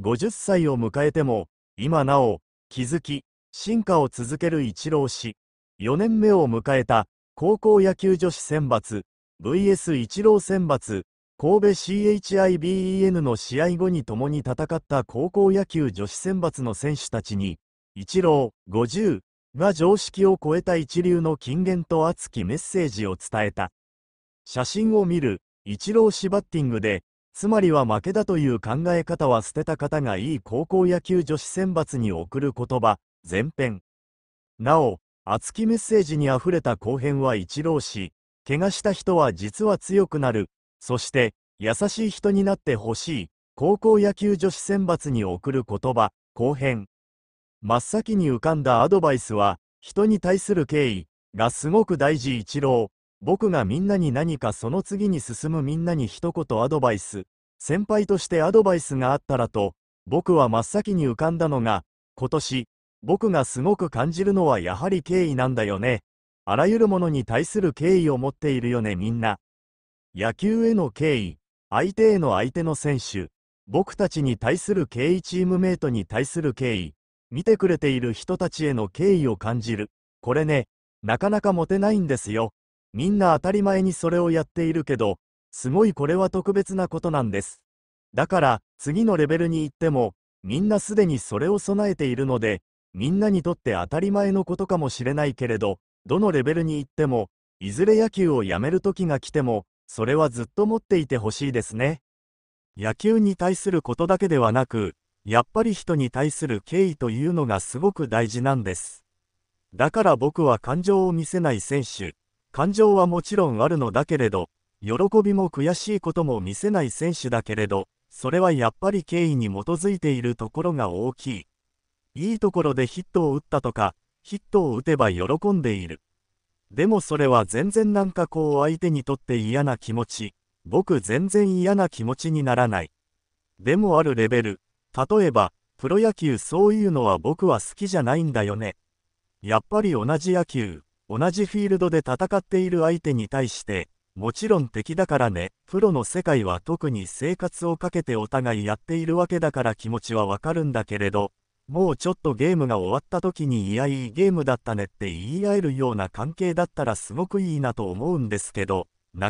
50歳を迎えても、今なお、気づき、進化を続けるイチロー氏。4年目を迎えた、高校野球女子選抜、VS イチロー選抜、神戸 CHIBEN の試合後に共に戦った高校野球女子選抜の選手たちに、イチロー50が常識を超えた一流の金言と熱きメッセージを伝えた。写真を見る、イチロー氏バッティングで、つまりは負けだという考え方は捨てた方がいい高校野球女子選抜に送る言葉、前編。なお、熱きメッセージにあふれた後編は一浪し、怪我した人は実は強くなる、そして優しい人になってほしい、高校野球女子選抜に送る言葉、後編。真っ先に浮かんだアドバイスは、人に対する敬意がすごく大事一郎。僕がみんなに何かその次に進むみんなに一言アドバイス、先輩としてアドバイスがあったらと、僕は真っ先に浮かんだのが、今年、僕がすごく感じるのはやはり敬意なんだよね。あらゆるものに対する敬意を持っているよねみんな。野球への敬意、相手への相手の選手、僕たちに対する敬意チームメイトに対する敬意、見てくれている人たちへの敬意を感じる。これね、なかなか持てないんですよ。みんな当たり前にそれをやっているけど、すごいこれは特別なことなんです。だから、次のレベルに行っても、みんなすでにそれを備えているので、みんなにとって当たり前のことかもしれないけれど、どのレベルに行っても、いずれ野球をやめる時が来ても、それはずっと持っていてほしいですね。野球に対することだけではなく、やっぱり人に対する敬意というのがすごく大事なんです。だから僕は感情を見せない選手、感情はもちろんあるのだけれど、喜びも悔しいことも見せない選手だけれど、それはやっぱり敬意に基づいているところが大きい。いいところでヒットを打ったとか、ヒットを打てば喜んでいる。でもそれは全然なんかこう相手にとって嫌な気持ち、僕全然嫌な気持ちにならない。でもあるレベル、例えば、プロ野球そういうのは僕は好きじゃないんだよね。やっぱり同じ野球。同じフィールドで戦っている相手に対して、もちろん敵だからね、プロの世界は特に生活をかけてお互いやっているわけだから気持ちはわかるんだけれど、もうちょっとゲームが終わった時にいやいいゲームだったねって言い合えるような関係だったらすごくいいなと思うんですけど、な